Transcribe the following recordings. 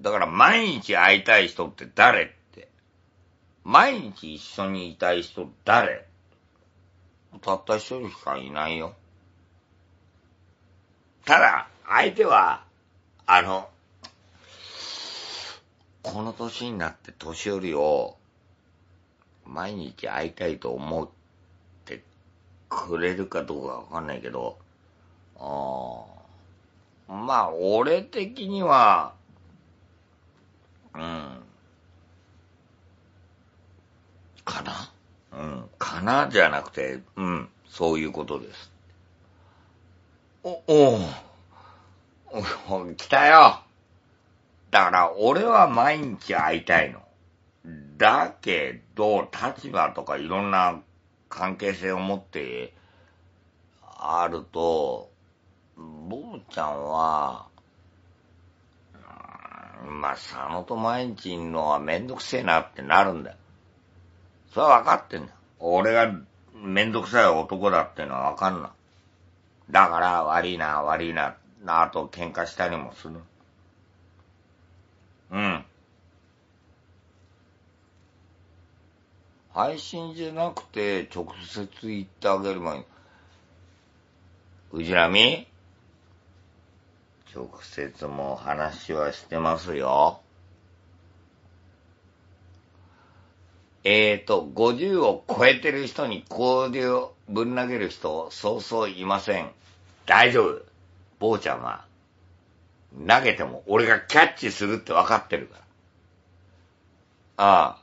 だから毎日会いたい人って誰って。毎日一緒にいたい人誰たった一人しかいないよ。ただ、相手は、あの、この年になって年寄りを毎日会いたいと思ってくれるかどうかわかんないけど、あまあ、俺的には、うん。かなうん。かなじゃなくて、うん、そういうことです。お、おう。来たよ。だから俺は毎日会いたいの。だけど、立場とかいろんな関係性を持ってあると、ボブちゃんは、まあ、佐野と毎日いんのはめんどくせえなってなるんだよ。それは分かってんだ。俺がめんどくさい男だってのは分かんなだから悪いな、悪いな、なあと喧嘩したりもする。うん。配信じゃなくて直接言ってあげればいい。うじらみ直接も話はしてますよ。えー、と、50を超えてる人に氷をぶん投げる人、そうそういません。大丈夫。坊ちゃんは、投げても俺がキャッチするって分かってるから。ああ。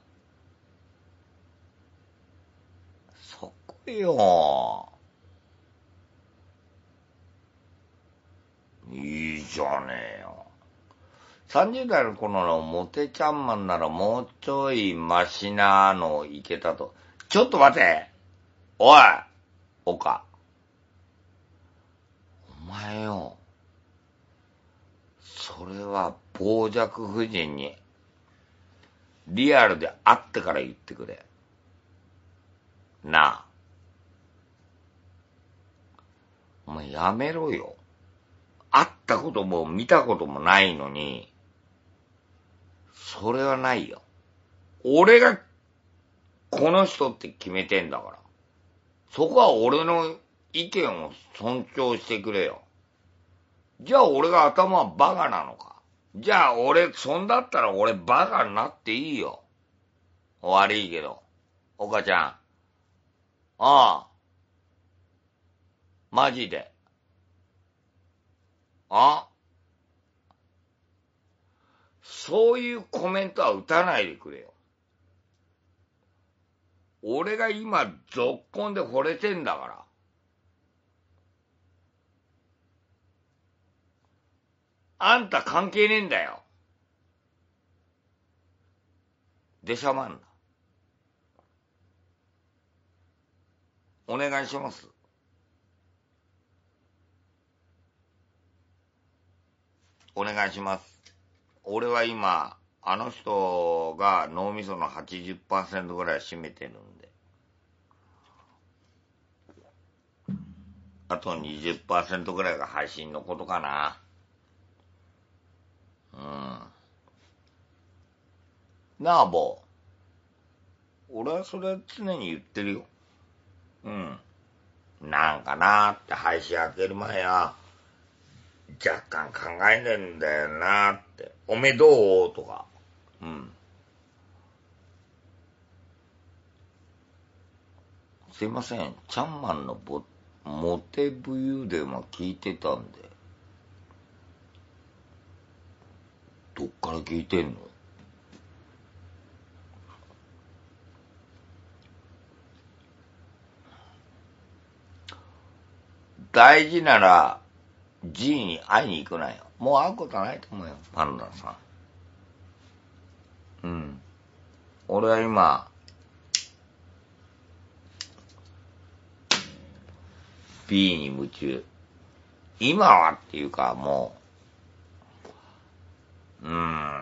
そこよ。いいじゃねえよ。30代の頃のモテちゃんマンならもうちょいマシなのいけたと。ちょっと待ておいおか。お前よ。それは傍若夫人に、リアルで会ってから言ってくれ。なあ。お前やめろよ。会ったことも見たこともないのに、それはないよ。俺が、この人って決めてんだから。そこは俺の意見を尊重してくれよ。じゃあ俺が頭はバカなのか。じゃあ俺、そんだったら俺バカになっていいよ。悪いけど。岡ちゃん。ああ。マジで。あ、そういうコメントは打たないでくれよ。俺が今、ぞっこんで惚れてんだから。あんた関係ねえんだよ。でしゃまんな。お願いします。お願いします。俺は今、あの人が脳みその80%ぐらい占めてるんで。あと20%ぐらいが配信のことかな。うん。なあ、ぼ俺はそれ常に言ってるよ。うん。なんかなーって配信開ける前や。若干考ええんだよなって。おめどうとか。うん。すいません。チャンマンのボモテユーで、は聞いてたんで。どっから聞いてんの大事なら、G に会いに行くなよ。もう会うことはないと思うよ、パンダさん。うん。俺は今、B に夢中。今はっていうか、もう、うーん、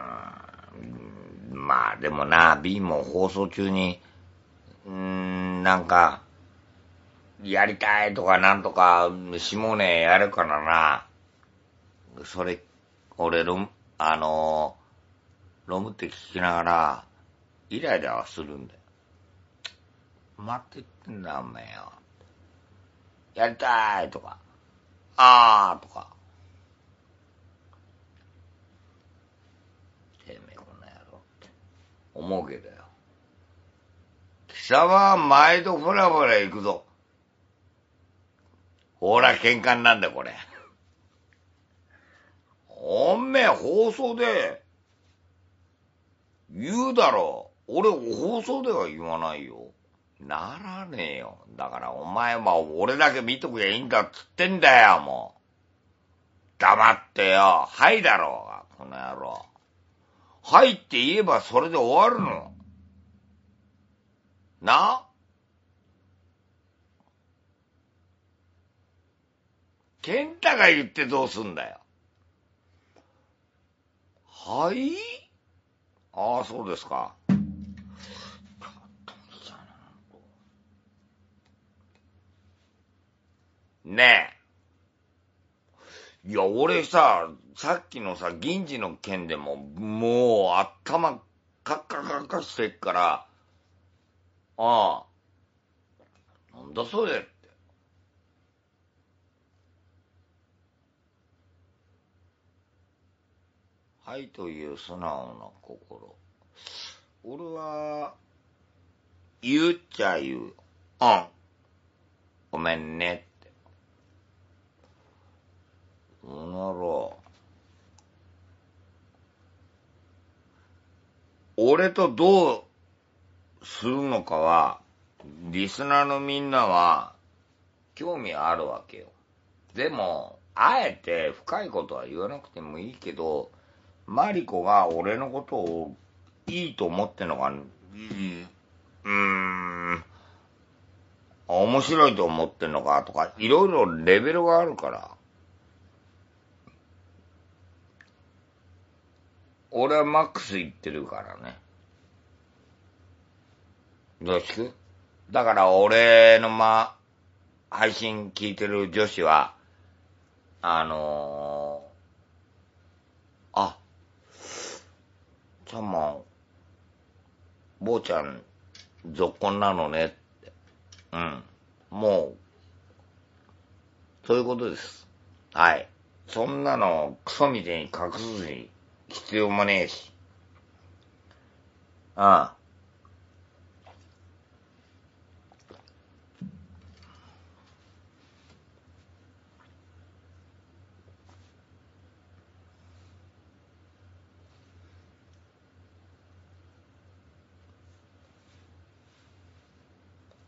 まあでもな、B も放送中に、うーん、なんか、やりたいとかなんとか、もねやるからな。それ、俺、ロム、あのー、ロムって聞きながら、イライラはするんだよ。待ってってんだ、おめえよ。やりたいとか、あーとか。てめえこんな野郎って思うけどよ。貴様は毎度フラフラ行くぞ。ほら、喧嘩になんだ、これ。おめえ、放送で、言うだろう。俺、放送では言わないよ。ならねえよ。だから、お前は俺だけ見とくやいいんだっつってんだよ、もう。黙ってよ。はいだろうが、この野郎。はいって言えばそれで終わるの。な健太が言ってどうすんだよ。はいああ、そうですか。ねえ。いや、俺さ、さっきのさ、銀次の件でも、もう頭、カッカカッカしてっから、ああ、なんだそれっ愛という素直な心。俺は、言っちゃ言う。うん。ごめんねって。うなら、俺とどうするのかは、リスナーのみんなは、興味あるわけよ。でも、あえて深いことは言わなくてもいいけど、マリコが俺のことをいいと思ってんのか、うーん、面白いと思ってんのかとか、いろいろレベルがあるから。俺はマックス行ってるからね。よろしくだから俺のま、配信聞いてる女子は、あのーちゃんも、坊ちゃん、ぞっこんなのねって。うん。もう、そういうことです。はい。そんなの、クソみたいに隠す必要もねえし。ああ。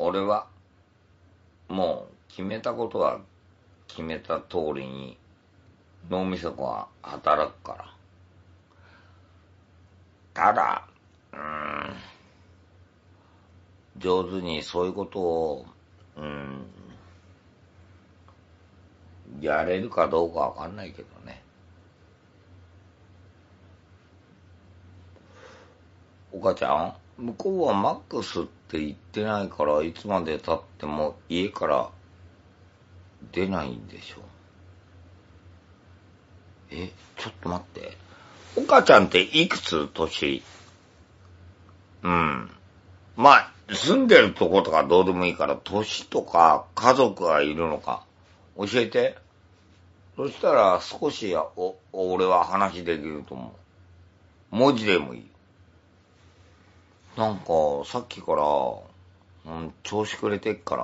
俺は、もう決めたことは決めた通りに、脳みそが働くから。ただ、うーん、上手にそういうことを、うん、やれるかどうかわかんないけどね。お母ちゃん、向こうはマックスってって言ってないから、いつまで経っても家から出ないんでしょ。え、ちょっと待って。岡ちゃんっていくつ年うん。まあ、住んでるとことかどうでもいいから、年とか家族がいるのか、教えて。そしたら少しお、俺は話できると思う。文字でもいい。なんか、さっきから、うん、調子くれてっから、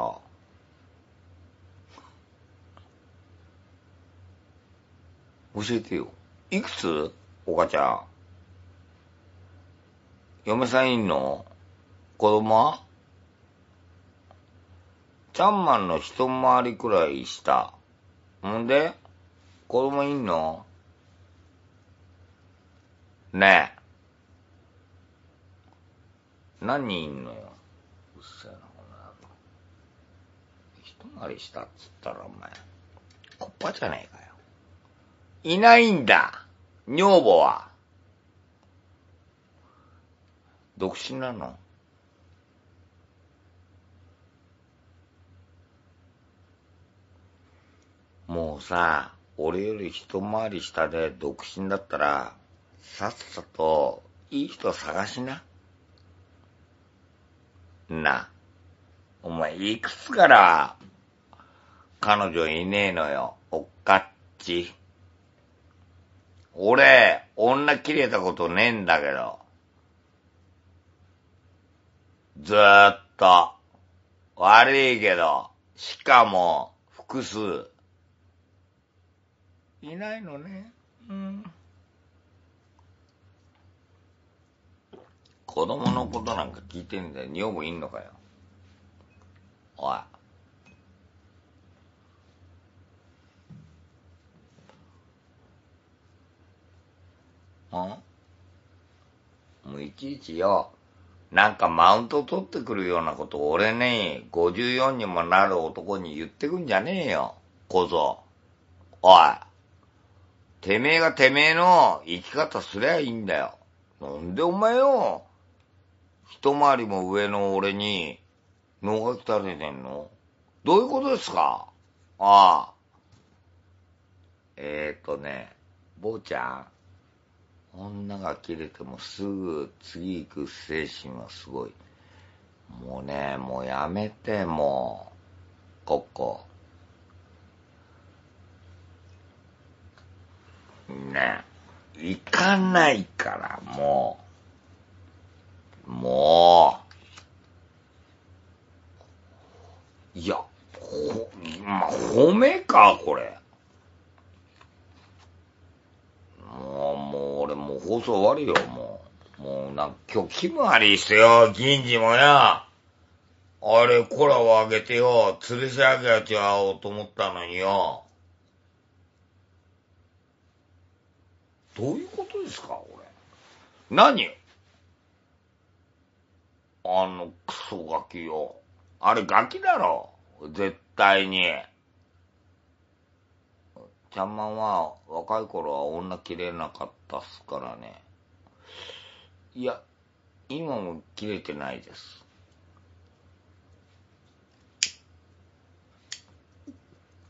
教えてよ。いくつお母ちゃん。嫁さんいんの子供はちゃんまんの一回りくらいしほんで子供いんのねえ。何人いんのようっせえなこの一回りしたっつったらお前コッパじゃねえかよいないんだ女房は独身なのもうさ、俺より一回り下で独身だったら、さっさといい人探しな。な。お前、いくつから、彼女いねえのよ。おっかっち。俺、女切れたことねえんだけど。ずーっと。悪いけど、しかも、複数。いないのね。うん。子供のことなんか聞いてんだよ。女房いんのかよ。おい。んもういちいちよ、なんかマウント取ってくるようなこと俺ね、54にもなる男に言ってくんじゃねえよ、小僧。おい。てめえがてめえの生き方すりゃいいんだよ。なんでお前よ、一回りも上の俺に、のがきれてんのどういうことですかああ。えー、とね、坊ちゃん、女が切れてもすぐ次行く精神はすごい。もうね、もうやめて、もう、ここ。ね、行かないから、もう。もう。いや、ほ、ま褒めか、これ。もう、もう、俺、もう放送終わるよ、もう。もう、なんか、今日気分悪いしてよ、銀次もな。あれ、コラをあげてよ、吊るし上げちゃおうと思ったのによ。どういうことですか、俺。何あのクソガキよ。あれガキだろ。絶対に。ちゃんまんは若い頃は女切れなかったっすからね。いや、今も切れてないです。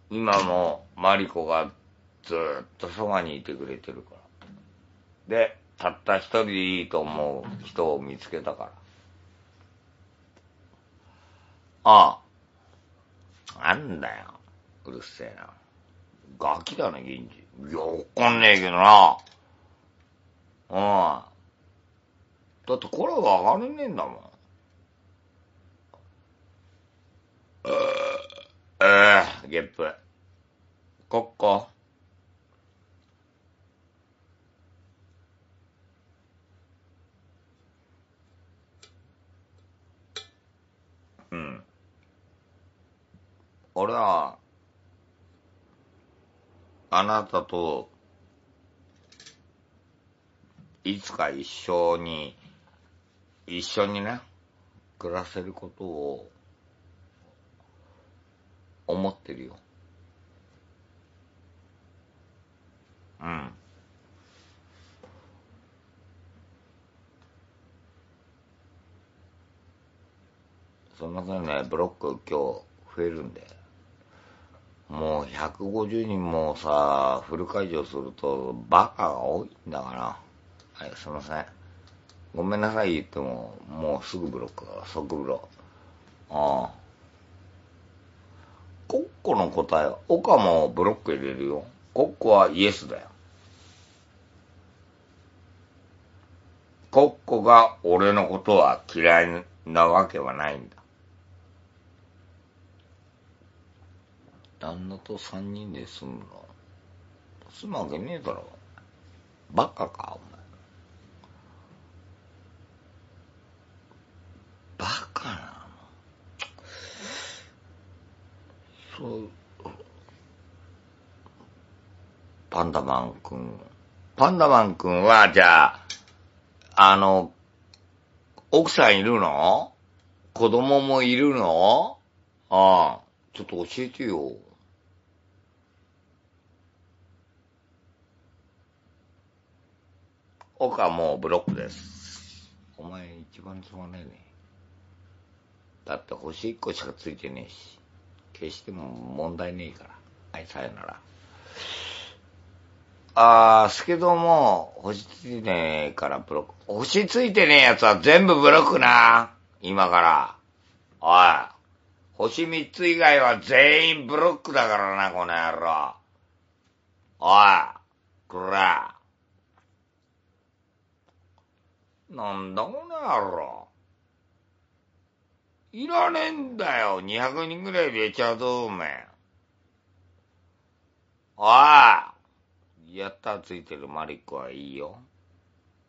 今もマリコがずっとそばにいてくれてるから。で、たった一人でいいと思う人を見つけたから。ああ。なんだよ。うるせえな。ガキだね、銀次。いや、わかんねえけどな。うん。だってこれわかがねえんだもん。えー、えー、ゲップ。こっか。俺は、あなたと、いつか一緒に、一緒にね、暮らせることを、思ってるよ。うん。すみませんね、ブロック今日増えるんで。もう150人もさ、フル解除するとバカが多いんだから。はい、すいません。ごめんなさい言っても、もうすぐブロックだ即ブロ。ああ。コッコの答えは、岡もブロック入れるよ。コッコはイエスだよ。コッコが俺のことは嫌いなわけはないんだ。旦那と三人で住むの。住むわけねえだろ。バカか、お前。バカなのそう、パンダマンくん。パンダマンくんは、じゃあ、あの、奥さんいるの子供もいるのああ、ちょっと教えてよ。僕はもうブロックです。お前一番つまんねえね。だって星1個しかついてねえし、消しても問題ねえから。はい、さよなら。あー、すけども、星ついてねえからブロック。星ついてねえやつは全部ブロックな。今から。おい。星3つ以外は全員ブロックだからな、この野郎。おい。こら。なんだこの野郎。いらねえんだよ。200人ぐらい出ちゃうぞ、おめえ。おいやったついてるマリッコはいいよ。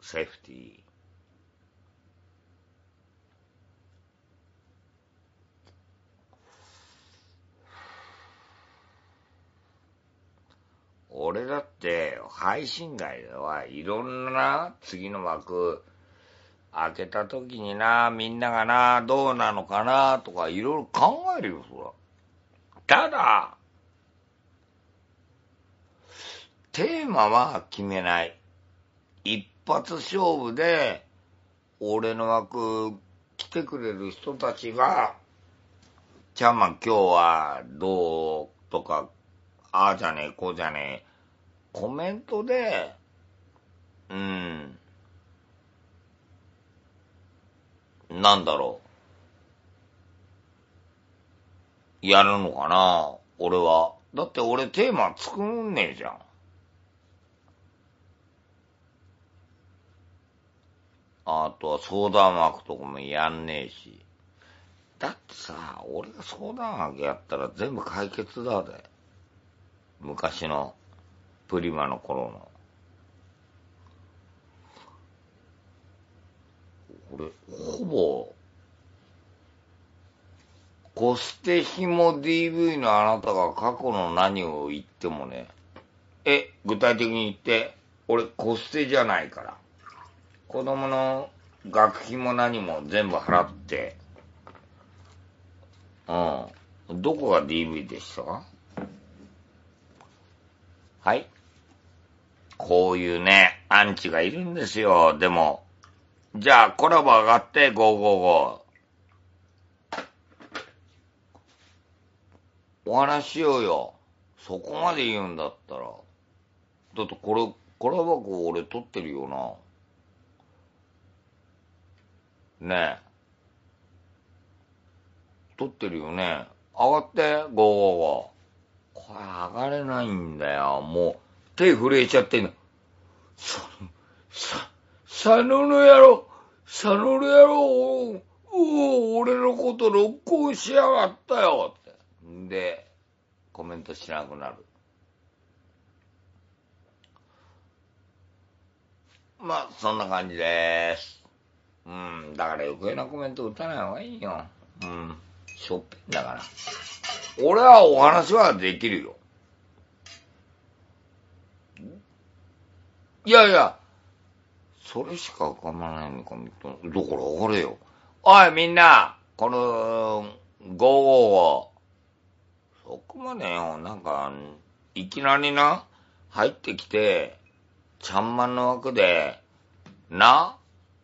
セーフティー。俺だって配信外ではいろんな次の枠開けた時にな、みんながな、どうなのかな、とかいろいろ考えるよ、そら。ただ、テーマは決めない。一発勝負で、俺の枠来てくれる人たちが、ちゃま今日はどうとか、ああじゃねえ、こうじゃねえ、コメントで、うん。なんだろう。やるのかな俺は。だって俺テーマ作んねえじゃん。あとは相談枠とかもやんねえし。だってさ、俺が相談枠やったら全部解決だぜ。昔の、プリマの頃の。俺、ほぼ、コステヒモ DV のあなたが過去の何を言ってもね、え、具体的に言って、俺コステじゃないから。子供の学費も何も全部払って、うん。どこが DV でしたかはい。こういうね、アンチがいるんですよ。でも、じゃあ、コラボ上がって、555。お話しようよ。そこまで言うんだったら。だってこれ、コラボ箱俺撮ってるよな。ねえ。撮ってるよね。上がって、555。これ上がれないんだよ。もう、手震えちゃってんの。その、さ、佐野の野郎、佐野の野郎、おお、俺のこと録音しやがったよって。で、コメントしなくなる。まあ、そんな感じでーす。うん、だから余計なコメント打たない方がいいよ。うん、しょっぺんだから。俺はお話はできるよ。いやいや、それしか浮かばないのかみたいな。だからあれよ。おい、みんなこの、5号を、そこまでよ、なんか、いきなりな、入ってきて、ちゃんまんの枠で、な、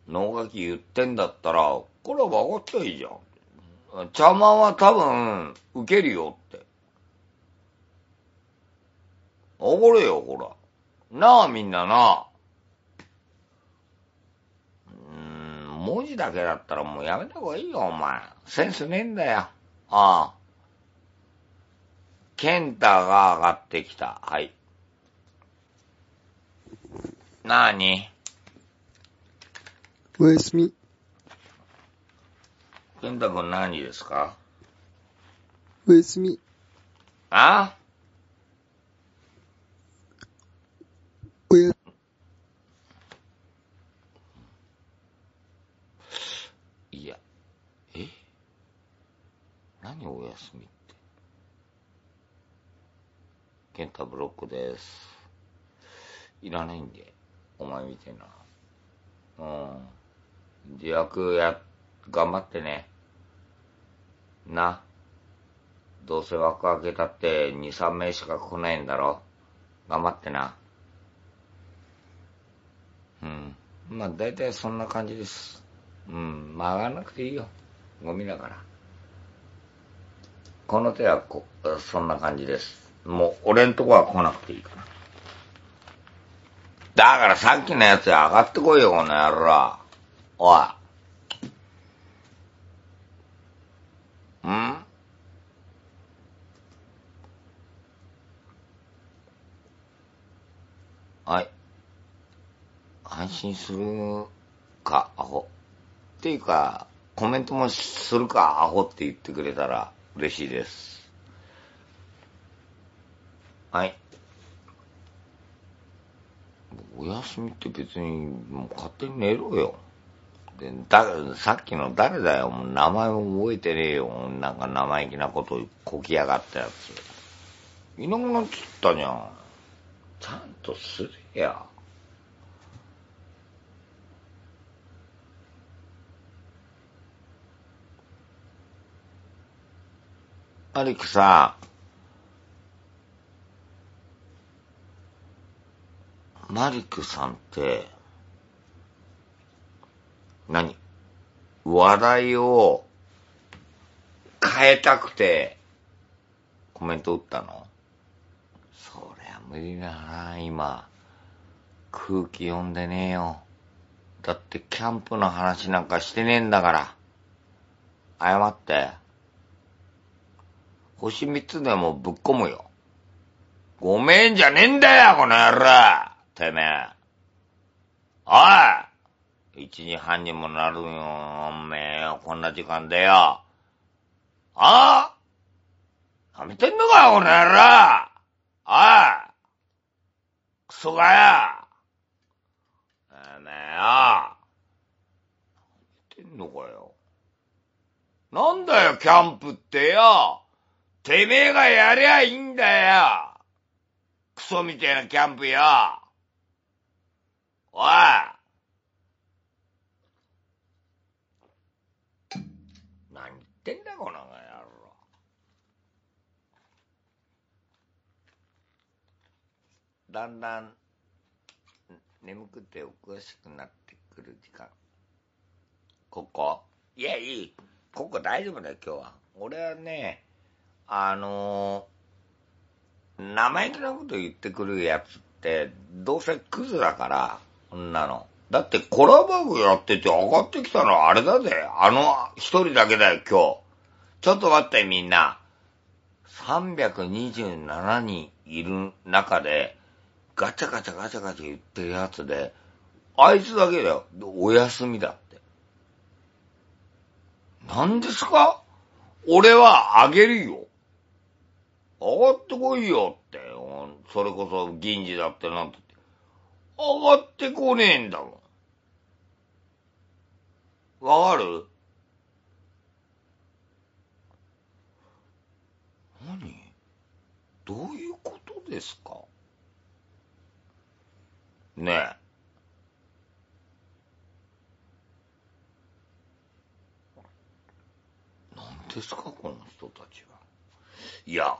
脳書き言ってんだったら、これは分かっちゃいいじゃん。ちゃんまんは多分、受けるよって。おごれよ、ほら。なあ、みんなな。文字だけだったらもうやめた方がいいよ、お前。センスねえんだよ。ああ。ケンタが上がってきた。はい。なあにおやすみ。ケンタ君何ですかおやすみ。あ何お休みって。ケンタブロックです。いらないんで、お前みたいな。うん。自役や、頑張ってね。な。どうせ枠開けたって2、3名しか来ないんだろ。頑張ってな。うん。まあ大体そんな感じです。うん。曲がらなくていいよ。ゴミだから。この手はこ、そんな感じです。もう、俺んとこは来なくていいから。だからさっきのやつ上がってこいよ、この野郎。おい。んはい。配信するか、アホ。っていうか、コメントもするか、アホって言ってくれたら、嬉しいです。はい。お休みって別に、もう勝手に寝ろよ。で、だ、さっきの誰だよ、もう名前も覚えてねえよ。なんか生意気なことこきやがったやつ。いなくなっちったじゃん。ちゃんとすれや。アリクん。マリクさんって、何話題を変えたくてコメント打ったのそりゃ無理だな、今。空気読んでねえよ。だってキャンプの話なんかしてねえんだから。謝って。星三つでもぶっ込むよ。ごめんじゃねえんだよ、この野郎てめえ。おい一時半にもなるよ、おめえよ、こんな時間でよ。ああめてんのかよ、この野郎おいクソがやてめえよてんのかよ。なんだよ、キャンプってよてめえがやりゃいいんだよクソみたいなキャンプよおい何言ってんだこの野郎。だんだん眠くてお詳しくなってくる時間。ここいや、いい。ここ大丈夫だよ、今日は。俺はね、あのー、生意気なこと言ってくるやつって、どうせクズだから、こんなの。だってコラボやってて上がってきたのはあれだぜ。あの一人だけだよ、今日。ちょっと待ってみんな。327人いる中で、ガチャガチャガチャガチャ言ってるやつで、あいつだけだよ。お休みだって。何ですか俺はあげるよ。上がってこいよって。それこそ銀次だってなんて。上がってこねえんだもん。わかる何どういうことですかねえ。何ですかこの人たちは。いや、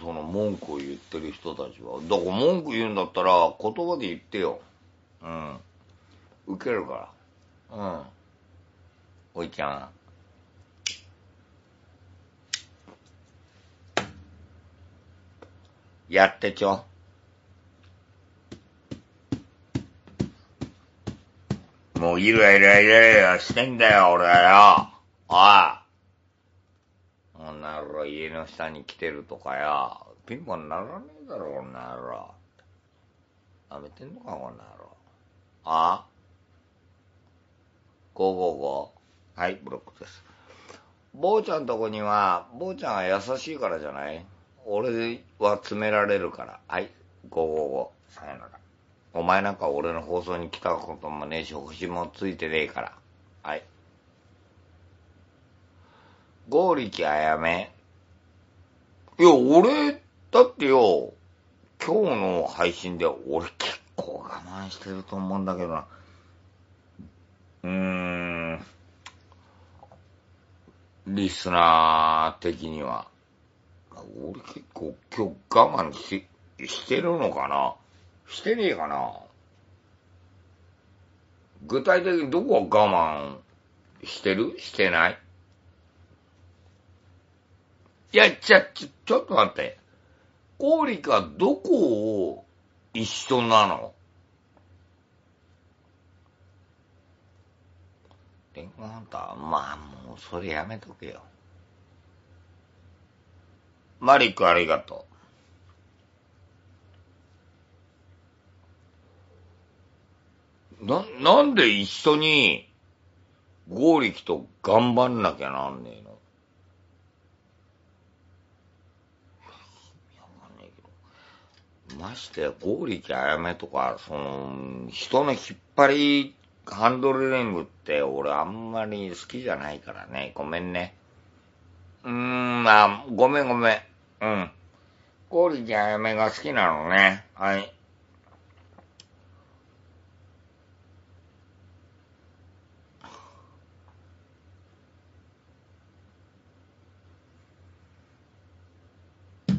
その文句を言ってる人たちは。だから文句言うんだったら言葉で言ってよ。うん。受けるから。うん。おいちゃん。やってちょ。もういるやいるやいるやしてんだよ、俺はよ。おい。な野家の下に来てるとかや、ピンポンならねえだろ、この野郎。やめてんのか、この野郎。あ ?555? はい、ブロックです。坊ちゃんとこには、坊ちゃんは優しいからじゃない俺は詰められるから。はい、555。さよなら。お前なんか俺の放送に来たこともねえし、星もついてねえから。はい。ゴーリチ、あやめ。いや、俺、だってよ、今日の配信で俺結構我慢してると思うんだけどな。うーん。リスナー的には。俺結構今日我慢し、してるのかなしてねえかな具体的にどこは我慢してるしてないいや、ちゃ、ちょ、ちょっと待って。コーリカどこを一緒なのリンゴハンターまあ、もうそれやめとけよ。マリックありがとう。な、なんで一緒に、合力と頑張んなきゃなんねえのましてや、剛力あやめとか、その、人の引っ張り、ハンドルリングって俺あんまり好きじゃないからね。ごめんね。うーん、あ、ごめんごめん。うん。剛力あやめが好きなのね。はい。ち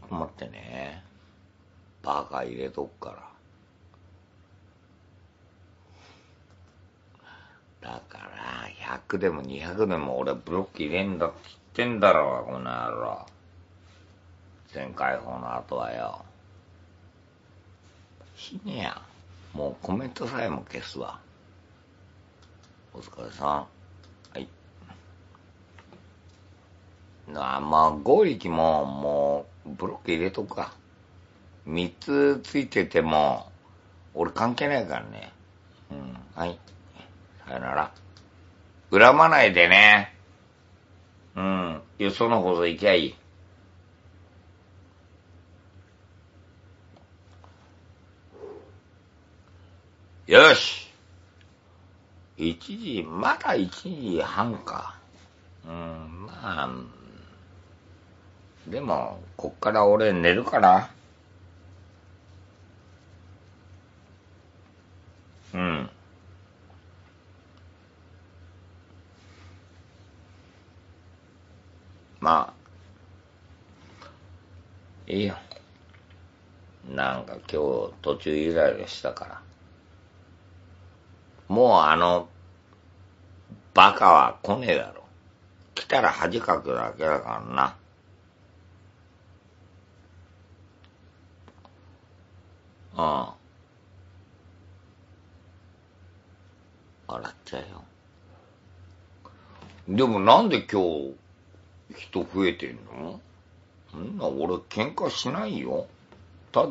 ょっと待ってね。バカ入れとくから。だから、100でも200でも俺ブロック入れんだって言ってんだろ、この野郎。全開放の後はよ。死ねや。もうコメントさえも消すわ。お疲れさん。はい。なあ、まあ、合力も、もう、ブロック入れとくか。三つついてても、俺関係ないからね。うん、はい。さよなら。恨まないでね。うん、よそのほど行きゃいい。よし。一時、まだ一時半か。うん、まあ、でも、こっから俺寝るから。ええやん。なんか今日途中イライラしたから。もうあの、バカは来ねえだろ。来たら恥かくだけだからな。ああ。笑っちゃうよ。でもなんで今日人増えてんのそんな俺喧嘩しないよ。ただ、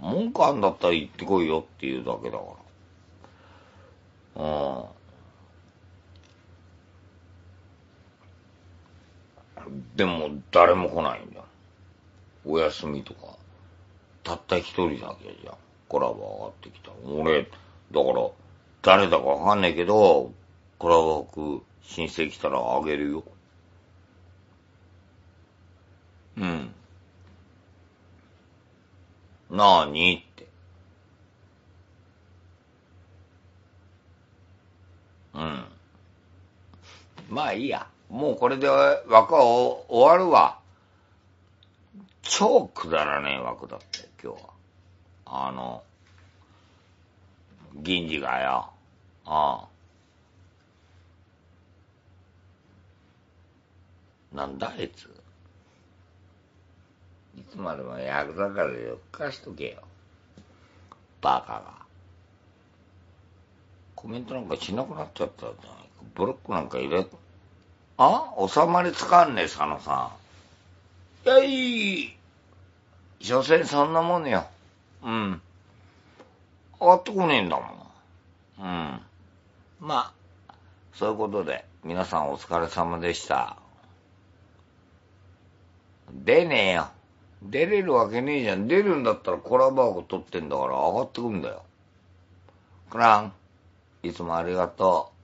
文句あんだったら言ってこいよっていうだけだから。うん。でも、誰も来ないんだ。お休みとか。たった一人だけじゃん。コラボ上がってきた。俺、だから、誰だかわかんないけど、コラボ枠申請来たらあげるよ。うん。なーにって。うん。まあいいや。もうこれで枠は終わるわ。超くだらねえ枠だって、今日は。あの、銀次がよ。ああ。なんだあいつ。つまでも役だからよっかしとけよ。バカが。コメントなんかしなくなっちゃったじゃんブロックなんか入れ、あ収まりつかんねえ、佐野さん。いやい所詮そんなもんよ。うん。上がってこねえんだもん。うん。まあ、そういうことで、皆さんお疲れ様でした。出ねえよ。出れるわけねえじゃん。出るんだったらコラバーゴ取ってんだから上がってくんだよ。クラン、いつもありがとう。